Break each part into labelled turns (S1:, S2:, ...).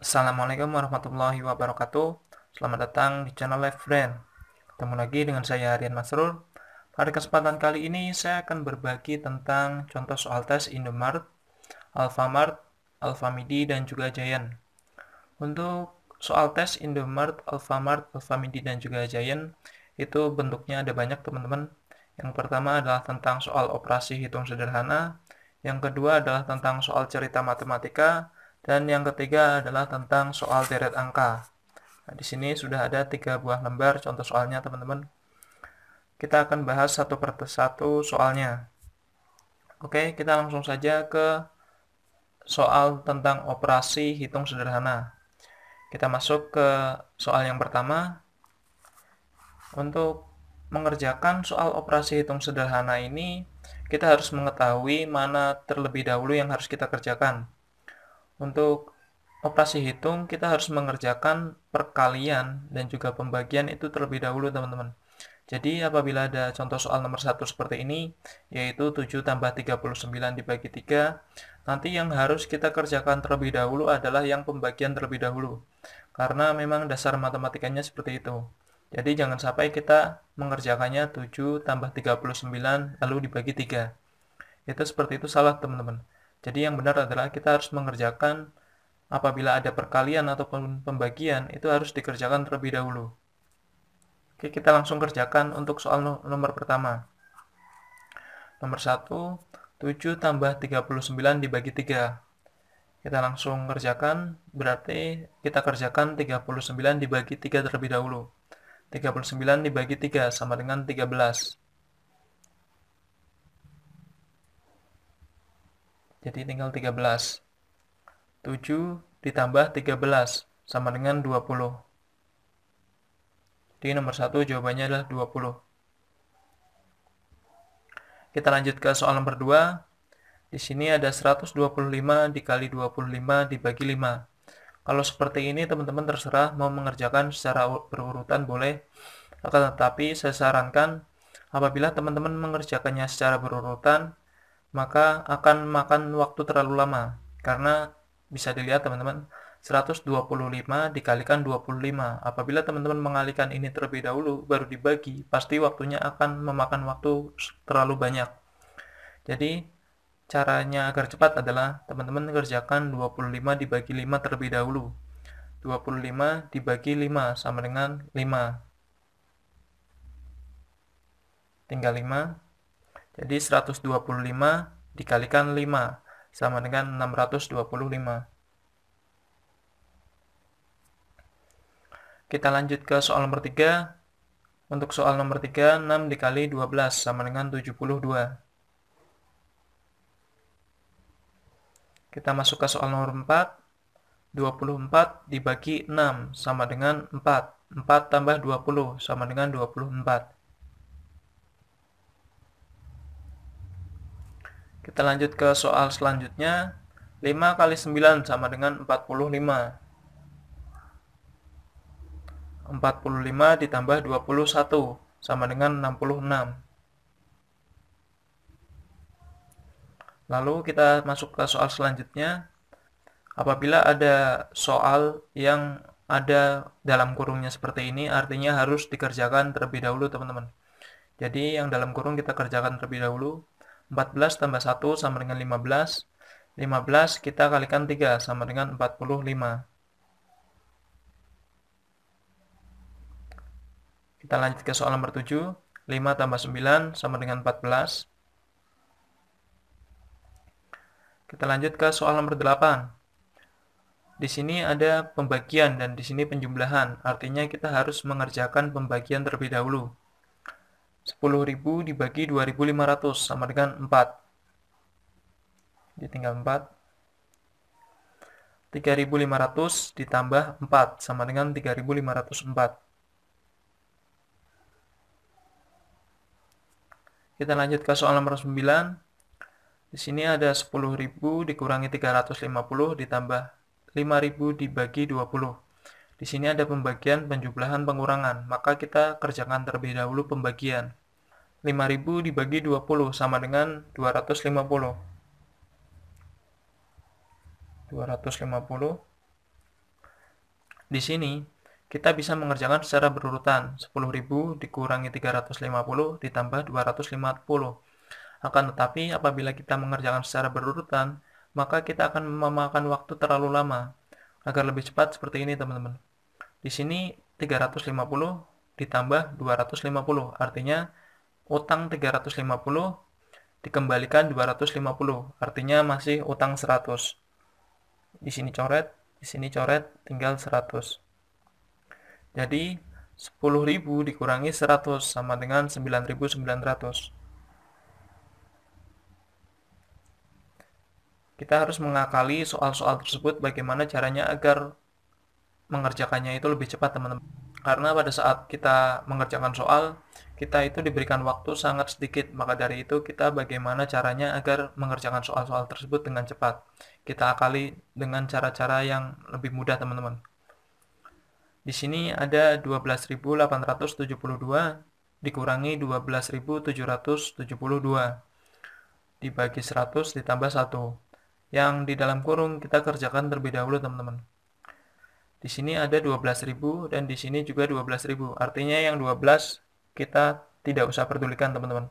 S1: Assalamualaikum warahmatullahi wabarakatuh Selamat datang di channel Life Friend Ketemu lagi dengan saya Harian Masrur Pada kesempatan kali ini saya akan berbagi tentang contoh soal tes Indomart, Alfamart, Alfamidi, dan juga Giant Untuk soal tes Indomart, Alfamart, Alfamidi, dan juga Giant itu bentuknya ada banyak teman-teman Yang pertama adalah tentang soal operasi hitung sederhana Yang kedua adalah tentang soal cerita matematika dan yang ketiga adalah tentang soal deret angka. Nah, di sini sudah ada tiga buah lembar contoh soalnya teman-teman. Kita akan bahas satu per satu soalnya. Oke, kita langsung saja ke soal tentang operasi hitung sederhana. Kita masuk ke soal yang pertama. Untuk mengerjakan soal operasi hitung sederhana ini, kita harus mengetahui mana terlebih dahulu yang harus kita kerjakan. Untuk operasi hitung, kita harus mengerjakan perkalian dan juga pembagian itu terlebih dahulu, teman-teman. Jadi, apabila ada contoh soal nomor satu seperti ini, yaitu 7 tambah 39 dibagi 3, nanti yang harus kita kerjakan terlebih dahulu adalah yang pembagian terlebih dahulu. Karena memang dasar matematikanya seperti itu. Jadi, jangan sampai kita mengerjakannya 7 tambah 39 lalu dibagi 3. Itu seperti itu salah, teman-teman. Jadi yang benar adalah kita harus mengerjakan apabila ada perkalian ataupun pembagian itu harus dikerjakan terlebih dahulu. Oke, kita langsung kerjakan untuk soal nomor pertama. Nomor 1, 7 tambah 39 dibagi 3 kita langsung kerjakan berarti kita kerjakan 39 dibagi 3 terlebih dahulu 39 dibagi 3 sama dengan 13 Jadi tinggal 13. 7 ditambah 13 sama dengan 20. Jadi nomor 1 jawabannya adalah 20. Kita lanjut ke soal nomor 2. Di sini ada 125 dikali 25 dibagi 5. Kalau seperti ini teman-teman terserah mau mengerjakan secara berurutan boleh. Akan tetapi saya sarankan apabila teman-teman mengerjakannya secara berurutan, maka akan makan waktu terlalu lama karena bisa dilihat teman-teman 125 dikalikan 25 apabila teman-teman mengalikan ini terlebih dahulu baru dibagi pasti waktunya akan memakan waktu terlalu banyak jadi caranya agar cepat adalah teman-teman kerjakan 25 dibagi 5 terlebih dahulu 25 dibagi 5 sama dengan 5 tinggal 5 jadi 125 dikalikan 5 sama dengan 625. Kita lanjut ke soal nomor 3. Untuk soal nomor 3, 6 dikali 12 sama dengan 72. Kita masuk ke soal nomor 4. 24 dibagi 6 sama dengan 4. 4 tambah 20 sama dengan 24. Kita lanjut ke soal selanjutnya. 5 kali 9 sama dengan 45. 45 ditambah 21 sama dengan 66. Lalu kita masuk ke soal selanjutnya. Apabila ada soal yang ada dalam kurungnya seperti ini, artinya harus dikerjakan terlebih dahulu teman-teman. Jadi yang dalam kurung kita kerjakan terlebih dahulu. 14 tambah 1 sama dengan 15. 15 kita kalikan 3 sama dengan 45. Kita lanjut ke soal nomor 7. 5 tambah 9 sama dengan 14. Kita lanjut ke soal nomor 8. Di sini ada pembagian dan di sini penjumlahan. Artinya kita harus mengerjakan pembagian terlebih dahulu. 10.000 dibagi 2.500 sama dengan 4. Jadi tinggal 4. 3.500 ditambah 4 sama dengan 3.504. Kita lanjut ke soal nomor 9. Di sini ada 10.000 dikurangi 350 ditambah 5.000 dibagi 20. Di sini ada pembagian penjumlahan pengurangan, maka kita kerjakan terlebih dahulu pembagian. 5000 dibagi 20 sama dengan 250. 250. Di sini kita bisa mengerjakan secara berurutan. 10.000 dikurangi 350 ditambah 250. Akan tetapi apabila kita mengerjakan secara berurutan, maka kita akan memakan waktu terlalu lama. Agar lebih cepat seperti ini, teman-teman. Di sini 350 ditambah 250. Artinya utang 350 dikembalikan 250. Artinya masih utang 100. Di sini coret, di sini coret tinggal 100. Jadi 10.000 dikurangi 100 sama dengan 9.900. Kita harus mengakali soal-soal tersebut bagaimana caranya agar mengerjakannya itu lebih cepat teman-teman karena pada saat kita mengerjakan soal kita itu diberikan waktu sangat sedikit maka dari itu kita bagaimana caranya agar mengerjakan soal-soal tersebut dengan cepat kita akali dengan cara-cara yang lebih mudah teman-teman di sini ada 12.872 dikurangi 12.772 dibagi 100 ditambah 1 yang di dalam kurung kita kerjakan terlebih dahulu teman-teman di sini ada 12.000 dan di sini juga 12.000. Artinya yang 12 kita tidak usah pedulikan teman-teman.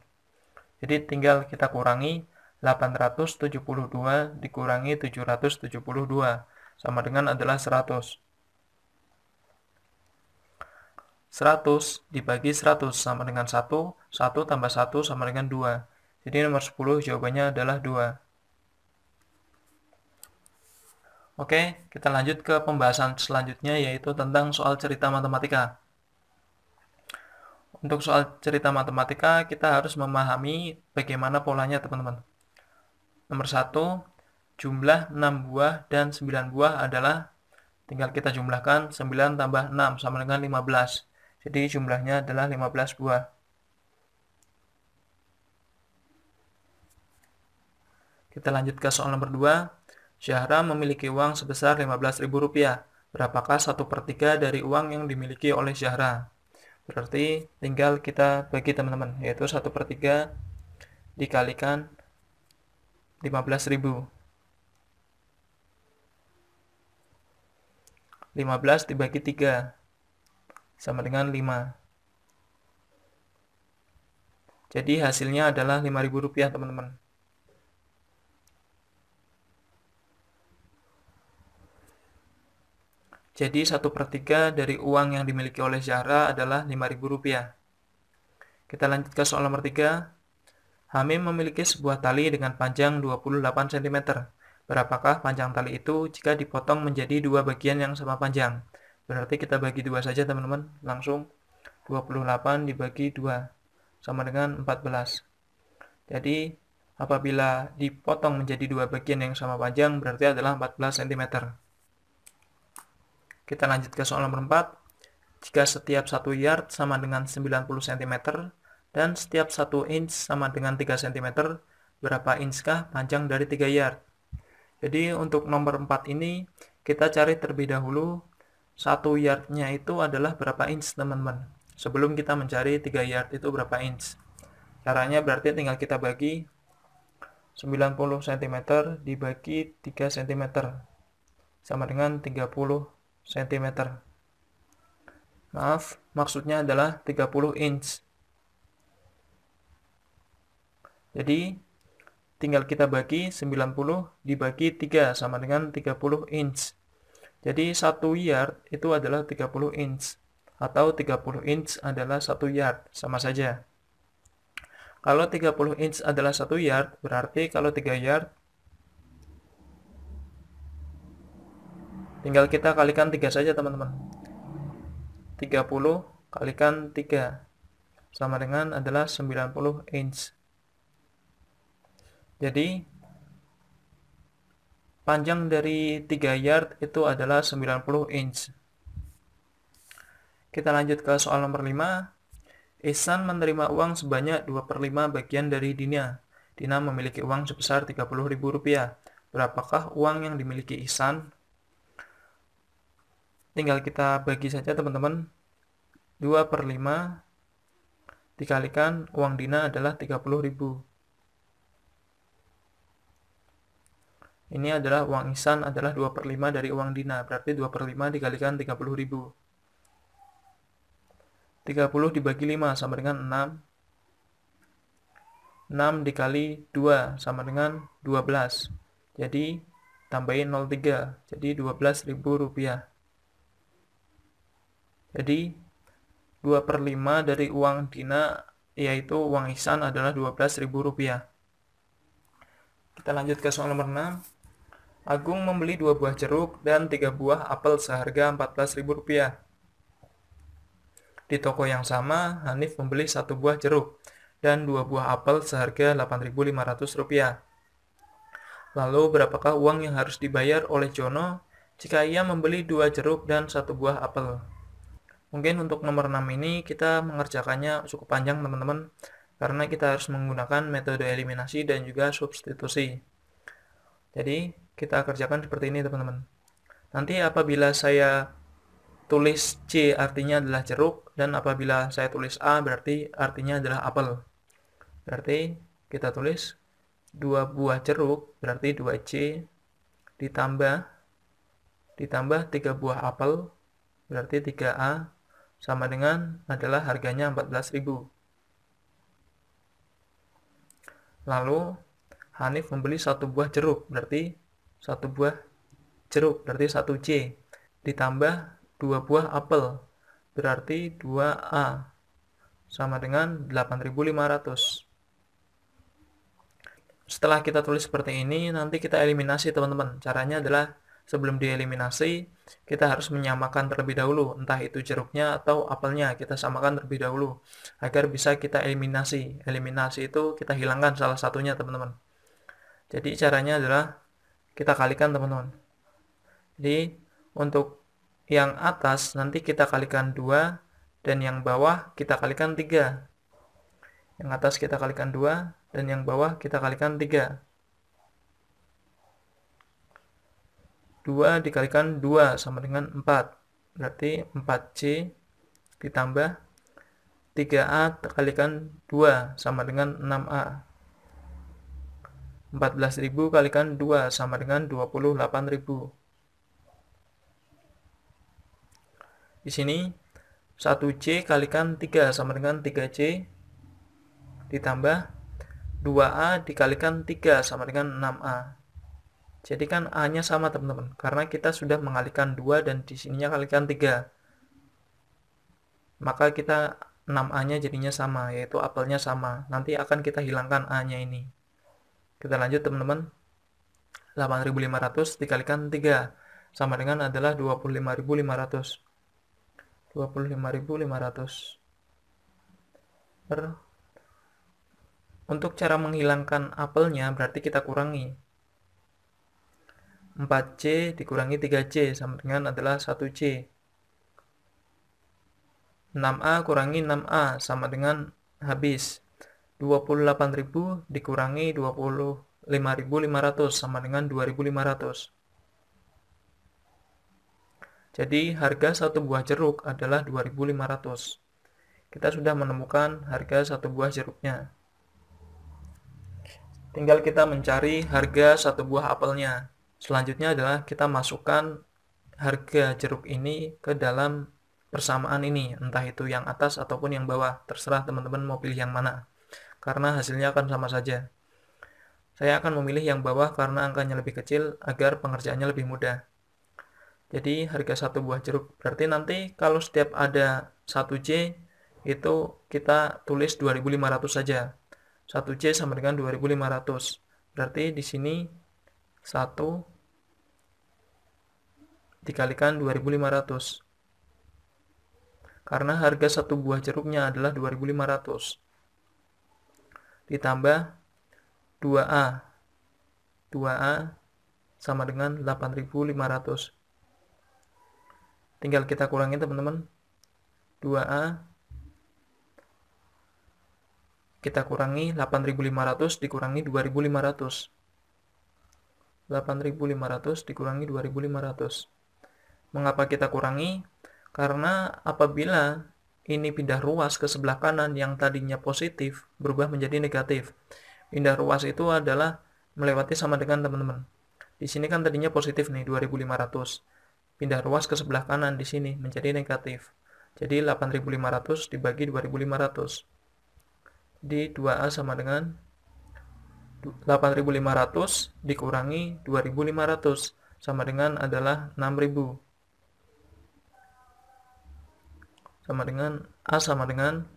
S1: Jadi tinggal kita kurangi 872 dikurangi 772 sama dengan adalah 100. 100 dibagi 100 sama dengan 1, 1 tambah 1 sama dengan 2. Jadi nomor 10 jawabannya adalah 2. Oke, kita lanjut ke pembahasan selanjutnya yaitu tentang soal cerita matematika. Untuk soal cerita matematika, kita harus memahami bagaimana polanya teman-teman. Nomor satu, jumlah 6 buah dan 9 buah adalah tinggal kita jumlahkan 9 tambah 6 sama dengan 15. Jadi jumlahnya adalah 15 buah. Kita lanjut ke soal nomor 2. Syahra memiliki uang sebesar Rp15.000. Berapakah 1 per 3 dari uang yang dimiliki oleh Syahra? Berarti tinggal kita bagi teman-teman, yaitu 1 per 3 dikalikan 15.000. 15 dibagi 3 sama dengan 5. Jadi hasilnya adalah Rp5.000 teman-teman. Jadi 1 per 3 dari uang yang dimiliki oleh Zahra adalah Rp5.000. Kita lanjut ke soal nomor 3. Hamim memiliki sebuah tali dengan panjang 28 cm. Berapakah panjang tali itu jika dipotong menjadi dua bagian yang sama panjang? Berarti kita bagi dua saja teman-teman. Langsung 28 dibagi 2 sama dengan 14. Jadi apabila dipotong menjadi dua bagian yang sama panjang berarti adalah 14 cm. Kita lanjut ke soal nomor 4. Jika setiap 1 yard sama dengan 90 cm dan setiap 1 inch sama dengan 3 cm, berapa inch kah panjang dari 3 yard? Jadi untuk nomor 4 ini kita cari terlebih dahulu 1 yardnya itu adalah berapa inch teman-teman. Sebelum kita mencari 3 yard itu berapa inch. Caranya berarti tinggal kita bagi 90 cm dibagi 3 cm sama dengan 30 cm cm. Maaf, maksudnya adalah 30 inch. Jadi, tinggal kita bagi 90 dibagi 3 sama dengan 30 inch. Jadi, 1 yard itu adalah 30 inch. Atau 30 inch adalah 1 yard, sama saja. Kalau 30 inch adalah 1 yard, berarti kalau 3 yard tinggal kita kalikan 3 saja teman-teman 30 kalikan 3 sama dengan adalah 90 inch jadi panjang dari 3 yard itu adalah 90 inch kita lanjut ke soal nomor 5 Ihsan menerima uang sebanyak 2 per 5 bagian dari Dina Dina memiliki uang sebesar Rp30.000 Berapakah uang yang dimiliki Ihsan? tinggal kita bagi saja teman-teman 2 per 5 dikalikan uang Dina adalah 30.000 ini adalah uang Isan adalah 2 per 5 dari uang Dina berarti 2 per 5 dikalikan 30.000 30 dibagi 5 sama dengan 6 6 dikali 2 sama dengan 12 jadi tambahin 03 jadi 12.000 rupiah jadi 2 per 5 dari uang Dina yaitu uang Ihsan adalah Rp12.000. Kita lanjut ke soal nomor 6. Agung membeli 2 buah jeruk dan 3 buah apel seharga Rp14.000. Di toko yang sama, Hanif membeli 1 buah jeruk dan 2 buah apel seharga Rp8.500. Lalu berapakah uang yang harus dibayar oleh Jono jika ia membeli 2 jeruk dan 1 buah apel? Mungkin untuk nomor 6 ini kita mengerjakannya cukup panjang teman-teman karena kita harus menggunakan metode eliminasi dan juga substitusi. Jadi kita kerjakan seperti ini teman-teman. Nanti apabila saya tulis C artinya adalah jeruk dan apabila saya tulis A berarti artinya adalah apel. Berarti kita tulis dua buah jeruk berarti 2C ditambah ditambah 3 buah apel berarti 3A sama dengan adalah harganya 14.000. Lalu Hanif membeli satu buah jeruk, berarti satu buah jeruk, berarti 1 C. Ditambah dua buah apel, berarti 2A. Sama dengan 8.500. Setelah kita tulis seperti ini, nanti kita eliminasi teman-teman. Caranya adalah sebelum dieliminasi, kita harus menyamakan terlebih dahulu, entah itu jeruknya atau apelnya, kita samakan terlebih dahulu, agar bisa kita eliminasi. Eliminasi itu kita hilangkan salah satunya, teman-teman. Jadi caranya adalah kita kalikan, teman-teman. Jadi untuk yang atas nanti kita kalikan 2, dan yang bawah kita kalikan 3. Yang atas kita kalikan 2, dan yang bawah kita kalikan 3. 2 dikalikan 2 sama dengan 4. Berarti 4C ditambah 3A dikalikan 2 sama dengan 6A. 14.000 kalikan 2 sama dengan 28.000. Di sini 1C kalikan 3 sama dengan 3C ditambah 2A dikalikan 3 sama dengan 6A. Jadi kan A-nya sama teman-teman, karena kita sudah mengalihkan 2 dan di sininya kalikan 3. Maka kita 6A-nya jadinya sama, yaitu apelnya sama. Nanti akan kita hilangkan A-nya ini. Kita lanjut teman-teman. 8500 dikalikan 3 sama dengan adalah 25500. 25500. Per untuk cara menghilangkan apelnya berarti kita kurangi 4C dikurangi 3C sama dengan adalah 1C. 6A kurangi 6A sama dengan habis. 28.000 dikurangi 25.500 sama dengan 2.500. Jadi harga satu buah jeruk adalah 2.500. Kita sudah menemukan harga satu buah jeruknya. Tinggal kita mencari harga satu buah apelnya. Selanjutnya adalah kita masukkan harga jeruk ini ke dalam persamaan ini, entah itu yang atas ataupun yang bawah, terserah teman-teman mau pilih yang mana. Karena hasilnya akan sama saja. Saya akan memilih yang bawah karena angkanya lebih kecil agar pengerjaannya lebih mudah. Jadi harga satu buah jeruk berarti nanti kalau setiap ada 1J itu kita tulis 2500 saja. 1J sama dengan 2500. Berarti di sini 1 dikalikan 2500 karena harga satu buah jeruknya adalah 2500 ditambah 2A 2A sama dengan 8500 tinggal kita kurangi teman-teman 2A kita kurangi 8500 dikurangi 2500 8500 dikurangi 2500. Mengapa kita kurangi? Karena apabila ini pindah ruas ke sebelah kanan yang tadinya positif berubah menjadi negatif. Pindah ruas itu adalah melewati sama dengan teman-teman. Di sini kan tadinya positif nih 2500. Pindah ruas ke sebelah kanan di sini menjadi negatif. Jadi 8500 dibagi 2500. Di 2A sama dengan 8500 dikurangi 2500 sama dengan adalah 6000 sama dengan A sama dengan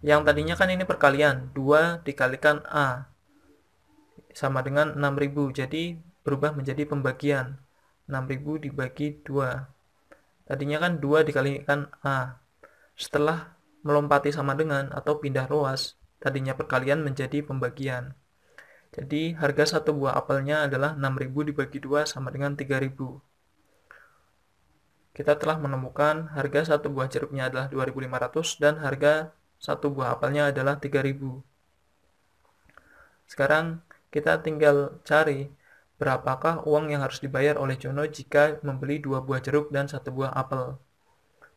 S1: yang tadinya kan ini perkalian 2 dikalikan A sama dengan 6000 jadi berubah menjadi pembagian 6000 dibagi 2 tadinya kan 2 dikalikan A setelah melompati sama dengan atau pindah ruas tadinya perkalian menjadi pembagian jadi harga satu buah apelnya adalah 6.000 dibagi 2 sama dengan 3.000. Kita telah menemukan harga satu buah jeruknya adalah 2.500 dan harga satu buah apelnya adalah 3.000. Sekarang kita tinggal cari berapakah uang yang harus dibayar oleh Jono jika membeli dua buah jeruk dan satu buah apel.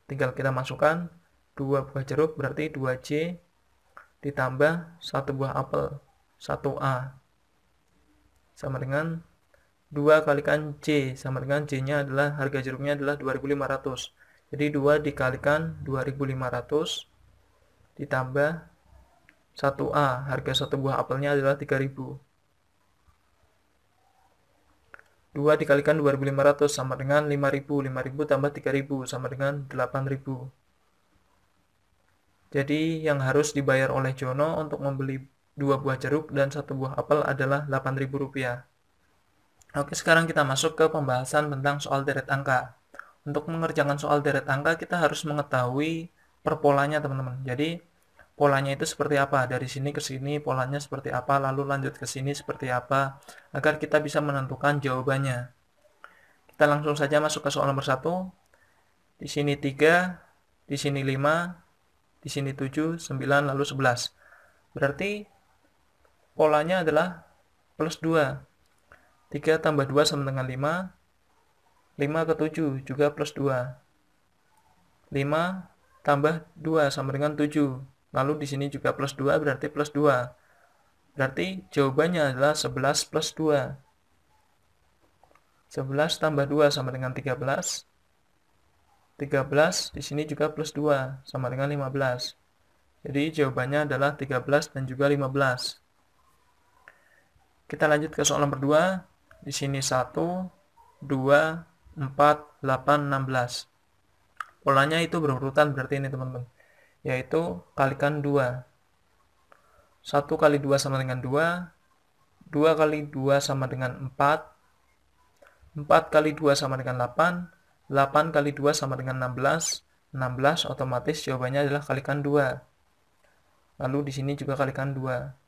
S1: Tinggal kita masukkan dua buah jeruk berarti 2C ditambah satu buah apel 1A sama dengan 2 kalikan C sama dengan C-nya adalah harga jeruknya adalah 2500. Jadi 2 dikalikan 2500 ditambah 1A. Harga satu buah apelnya adalah 3000. 2 dikalikan 2500 sama dengan 5000. 5000 tambah 3000 sama dengan 8000. Jadi yang harus dibayar oleh Jono untuk membeli dua buah jeruk dan satu buah apel adalah Rp8.000. Oke, sekarang kita masuk ke pembahasan tentang soal deret angka. Untuk mengerjakan soal deret angka, kita harus mengetahui perpolanya, teman-teman. Jadi, polanya itu seperti apa? Dari sini ke sini, polanya seperti apa? Lalu lanjut ke sini seperti apa? Agar kita bisa menentukan jawabannya. Kita langsung saja masuk ke soal nomor 1. Di sini 3, di sini 5, di sini 7, 9, lalu 11. Berarti polanya adalah plus 2. 3 tambah 2 sama dengan 5. 5 ke 7 juga plus 2. 5 tambah 2 sama dengan 7. Lalu di sini juga plus 2 berarti plus 2. Berarti jawabannya adalah 11 plus 2. 11 tambah 2 sama dengan 13. 13 di sini juga plus 2 sama dengan 15. Jadi jawabannya adalah 13 dan juga 15. Kita lanjut ke soal nomor 2. Di sini 1, 2, 4, 8, 16. Polanya itu berurutan berarti ini teman-teman. Yaitu kalikan 2. 1 kali 2 sama dengan 2. 2 kali 2 sama dengan 4. 4 kali 2 sama dengan 8. 8 kali 2 sama dengan 16. 16 otomatis jawabannya adalah kalikan 2. Lalu di sini juga kalikan 2.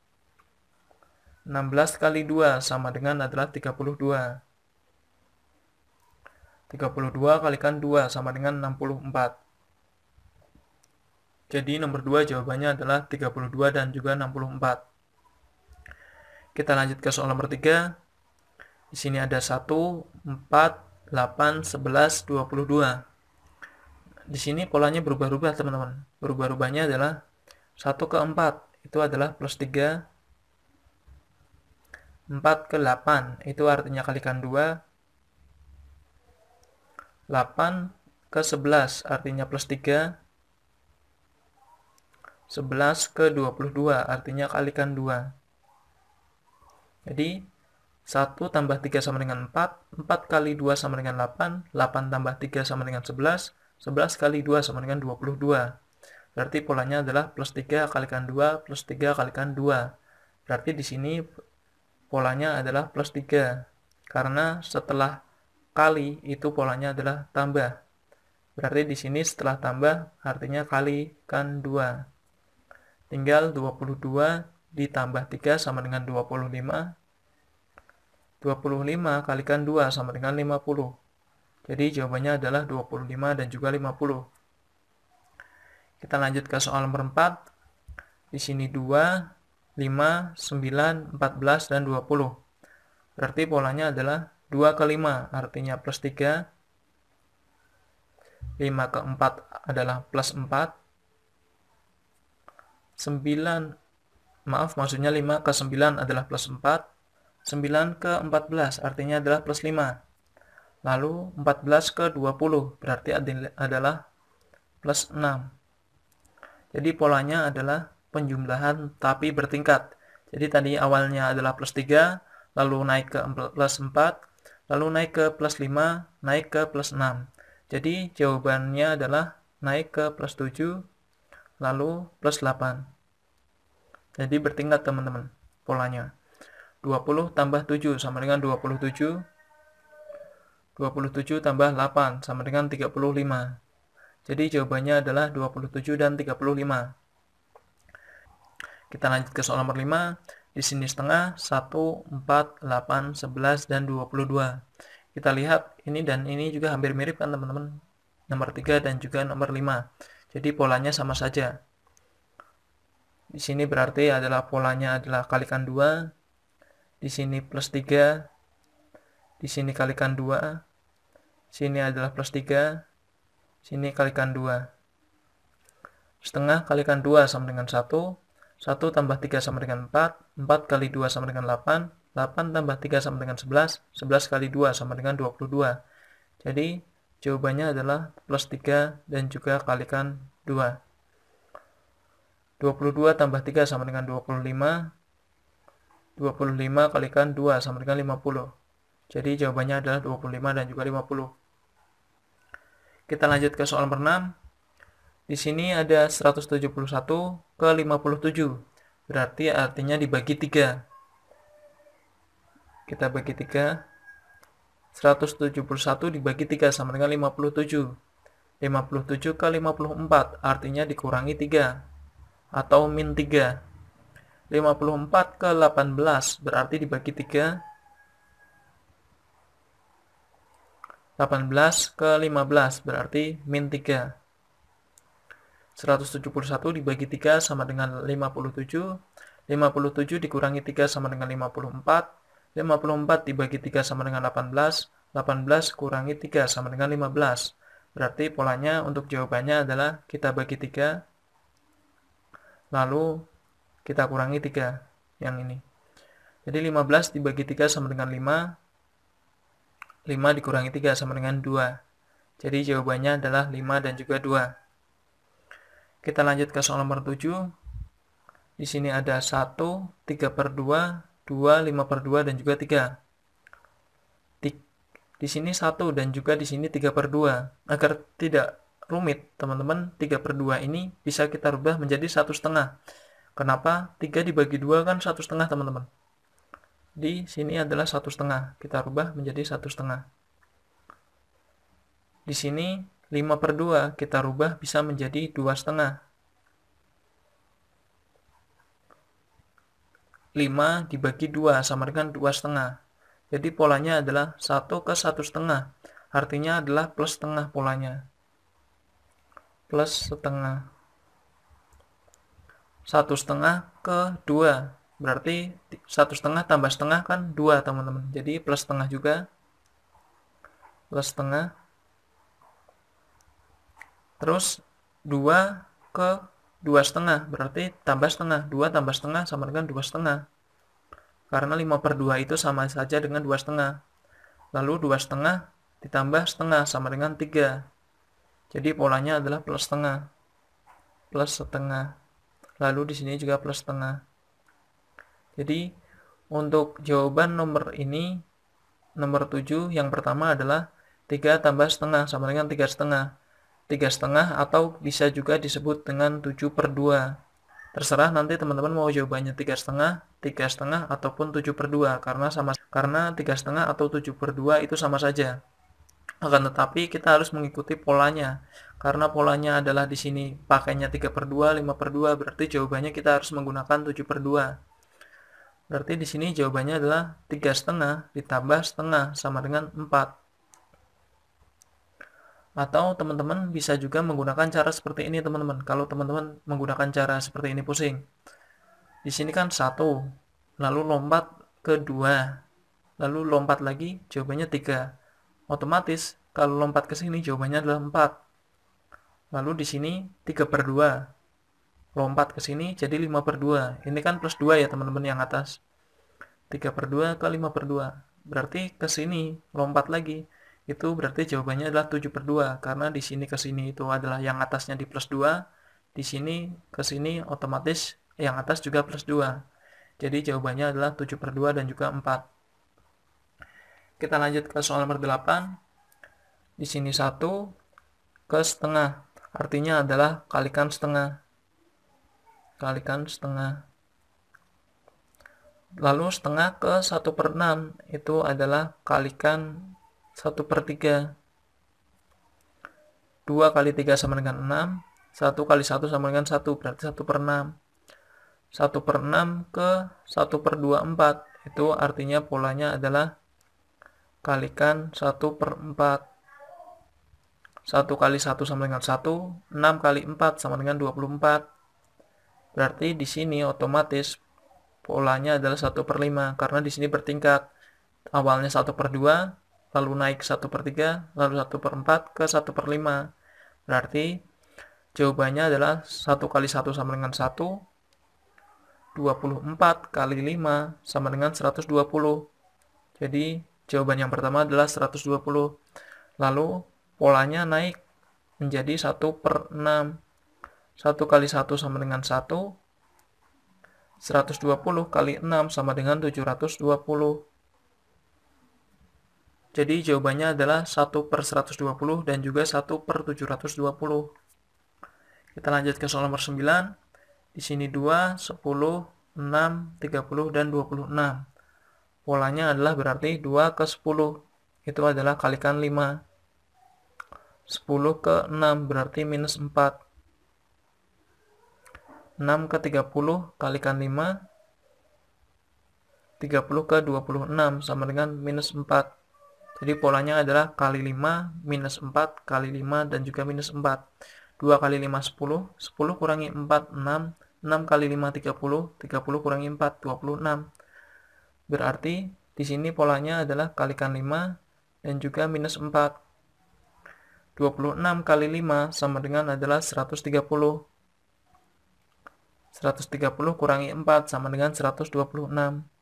S1: 16 kali 2 sama dengan adalah 32. 32 kalikan 2 sama dengan 64. Jadi nomor 2 jawabannya adalah 32 dan juga 64. Kita lanjut ke soal nomor 3. Di sini ada 1, 4, 8, 11, 22. Di sini polanya berubah-ubah teman-teman. Berubah-ubahnya adalah 1 ke 4 itu adalah plus 3, 4 ke 8 itu artinya kalikan 2 8 ke 11 artinya plus 3 11 ke 22 artinya kalikan 2 jadi 1 tambah 3 sama dengan 4 4 kali 2 sama dengan 8 8 tambah 3 sama dengan 11 11 kali 2 sama dengan 22 berarti polanya adalah plus 3 kalikan 2 plus 3 kalikan 2 berarti di sini polanya adalah plus 3 karena setelah kali itu polanya adalah tambah berarti di sini setelah tambah artinya kali kan 2 tinggal 22 ditambah 3 sama dengan 25 25 kalikan 2 sama dengan 50 jadi jawabannya adalah 25 dan juga 50 kita lanjut ke soal nomor 4 di sini 2 5, 9, 14, dan 20. Berarti polanya adalah 2 ke 5, artinya plus 3. 5 ke 4 adalah plus 4. 9, maaf maksudnya 5 ke 9 adalah plus 4. 9 ke 14 artinya adalah plus 5. Lalu 14 ke 20 berarti adalah plus 6. Jadi polanya adalah penjumlahan tapi bertingkat. Jadi tadi awalnya adalah plus 3, lalu naik ke plus 4, lalu naik ke plus 5, naik ke plus 6. Jadi jawabannya adalah naik ke plus 7, lalu plus 8. Jadi bertingkat teman-teman polanya. 20 tambah 7 sama dengan 27. 27 tambah 8 sama dengan 35. Jadi jawabannya adalah 27 dan 35. Kita lanjut ke soal nomor 5. Di sini setengah 1, 4, 8, 11, dan 22. Kita lihat ini dan ini juga hampir mirip kan teman-teman. Nomor 3 dan juga nomor 5. Jadi polanya sama saja. Di sini berarti adalah polanya adalah kalikan 2. Di sini plus 3. Di sini kalikan 2. Sini adalah plus 3. Sini kalikan 2. Setengah kalikan 2 sama dengan 1 1 tambah 3 sama dengan 4, 4 kali 2 sama dengan 8, 8 tambah 3 sama dengan 11, 11 kali 2 sama dengan 22. Jadi jawabannya adalah plus 3 dan juga kalikan 2. 22 tambah 3 sama dengan 25, 25 kalikan 2 sama dengan 50. Jadi jawabannya adalah 25 dan juga 50. Kita lanjut ke soal nomor 6. Di sini ada 171, ke-57. Berarti artinya dibagi 3. Kita bagi 3. 171 dibagi 3 sama dengan 57. 57 ke 54 artinya dikurangi 3 atau min 3. 54 ke 18 berarti dibagi 3. 18 ke 15 berarti min 3. 171 dibagi 3 sama dengan 57. 57 dikurangi 3 sama dengan 54. 54 dibagi 3 sama dengan 18. 18 kurangi 3 sama dengan 15. Berarti polanya untuk jawabannya adalah kita bagi 3 lalu kita kurangi 3 yang ini. Jadi 15 dibagi 3 sama dengan 5. 5 dikurangi 3 sama dengan 2. Jadi jawabannya adalah 5 dan juga 2. Kita lanjut ke soal nomor 7. Di sini ada 1, 3 per 2, 2, 5 per 2, dan juga 3. Di sini 1 dan juga di sini 3 per 2. Agar tidak rumit, teman-teman, 3 per 2 ini bisa kita rubah menjadi satu setengah. Kenapa? 3 dibagi 2 kan satu setengah, teman-teman. Di sini adalah satu setengah. Kita rubah menjadi satu setengah. Di sini 5 per 2 kita rubah bisa menjadi 2 setengah. 5 dibagi 2 sama dengan 2 setengah. Jadi polanya adalah 1 ke 1 setengah. Artinya adalah plus setengah polanya. Plus setengah. 1 setengah ke 2 berarti 1 setengah tambah setengah kan 2 teman-teman jadi plus setengah juga plus setengah terus 2 ke 2 setengah berarti tambah setengah 2 tambah setengah sama dengan 2 setengah karena 5 per 2 itu sama saja dengan 2 setengah lalu 2 setengah ditambah setengah sama dengan 3 jadi polanya adalah plus setengah plus setengah lalu di sini juga plus setengah jadi untuk jawaban nomor ini nomor 7 yang pertama adalah 3 tambah setengah sama dengan 3 setengah tiga setengah atau bisa juga disebut dengan 7 per 2 terserah nanti teman-teman mau jawabannya tiga setengah tiga setengah ataupun 7 per 2 karena sama karena tiga setengah atau 7 per 2 itu sama saja akan tetapi kita harus mengikuti polanya karena polanya adalah di sini pakainya 3 per 2, 5 per 2 berarti jawabannya kita harus menggunakan 7 per 2 berarti di sini jawabannya adalah tiga setengah ditambah setengah sama dengan 4 atau teman-teman bisa juga menggunakan cara seperti ini teman-teman. Kalau teman-teman menggunakan cara seperti ini pusing. Di sini kan satu, lalu lompat kedua lalu lompat lagi jawabannya tiga. Otomatis kalau lompat ke sini jawabannya adalah empat. Lalu di sini 3 per dua Lompat ke sini jadi lima per dua Ini kan plus dua ya teman-teman yang atas. tiga per dua ke lima per dua Berarti ke sini lompat lagi itu berarti jawabannya adalah 7 per 2 karena di sini ke sini itu adalah yang atasnya di plus 2 di sini ke sini otomatis yang atas juga plus 2 jadi jawabannya adalah 7 per 2 dan juga 4 kita lanjut ke soal nomor 8 di sini 1 ke setengah artinya adalah kalikan setengah kalikan setengah lalu setengah ke 1 per 6 itu adalah kalikan 1 per 3 2 kali 3 sama dengan 6 1 kali 1 sama dengan 1 berarti 1 per 6 1 per 6 ke 1 per 2 4 itu artinya polanya adalah kalikan 1 per 4 1 kali 1 sama dengan 1 6 kali 4 sama dengan 24 berarti di sini otomatis polanya adalah 1 per 5 karena di sini bertingkat awalnya 1 per 2 lalu naik 1 per 3, lalu 1 per 4 ke 1 per 5. Berarti jawabannya adalah 1 kali 1 sama dengan 1, 24 kali 5 sama dengan 120. Jadi jawaban yang pertama adalah 120. Lalu polanya naik menjadi 1 per 6. 1 kali 1 sama dengan 1, 120 kali 6 sama dengan 720. Jadi jawabannya adalah 1 per 120 dan juga 1 per 720. Kita lanjut ke soal nomor 9. Di sini 2, 10, 6, 30, dan 26. Polanya adalah berarti 2 ke 10. Itu adalah kalikan 5. 10 ke 6 berarti minus 4. 6 ke 30 kalikan 5. 30 ke 26 sama dengan minus 4. Jadi polanya adalah kali 5, minus 4, kali 5, dan juga minus 4. 2 kali 5, 10. 10 kurangi 4, 6. 6 kali 5, 30. 30 kurangi 4, 26. Berarti di sini polanya adalah kalikan 5 dan juga minus 4. 26 kali 5 sama dengan adalah 130. 130 kurangi 4 sama dengan 126.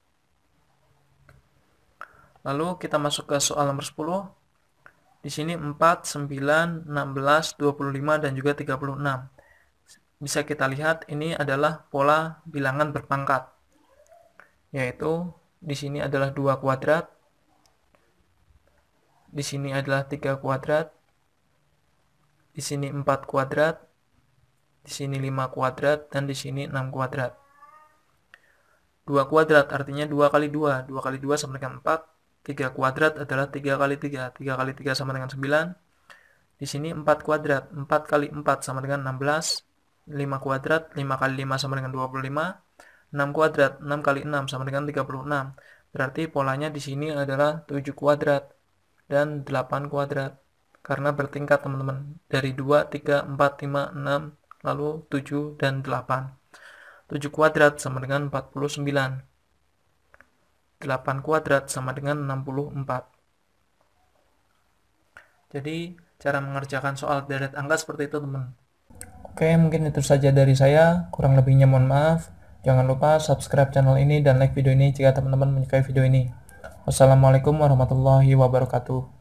S1: Lalu kita masuk ke soal nomor 10. Di sini 4, 9, 16, 25, dan juga 36. Bisa kita lihat ini adalah pola bilangan berpangkat. Yaitu di sini adalah 2 kuadrat. Di sini adalah 3 kuadrat. Di sini 4 kuadrat. Di sini 5 kuadrat. Dan di sini 6 kuadrat. 2 kuadrat artinya 2 kali 2. 2 kali 2 sama dengan 4. 3 kuadrat adalah 3 kali 3. 3 kali 3 sama dengan 9. Di sini 4 kuadrat. 4 kali 4 sama dengan 16. 5 kuadrat. 5 kali 5 sama dengan 25. 6 kuadrat. 6 kali 6 sama dengan 36. Berarti polanya di sini adalah 7 kuadrat dan 8 kuadrat. Karena bertingkat teman-teman. Dari 2, 3, 4, 5, 6, lalu 7, dan 8. 7 kuadrat sama dengan 49. 8 kuadrat sama dengan 64. Jadi, cara mengerjakan soal deret angka seperti itu, teman. Oke, mungkin itu saja dari saya. Kurang lebihnya mohon maaf. Jangan lupa subscribe channel ini dan like video ini jika teman-teman menyukai video ini. Wassalamualaikum warahmatullahi wabarakatuh.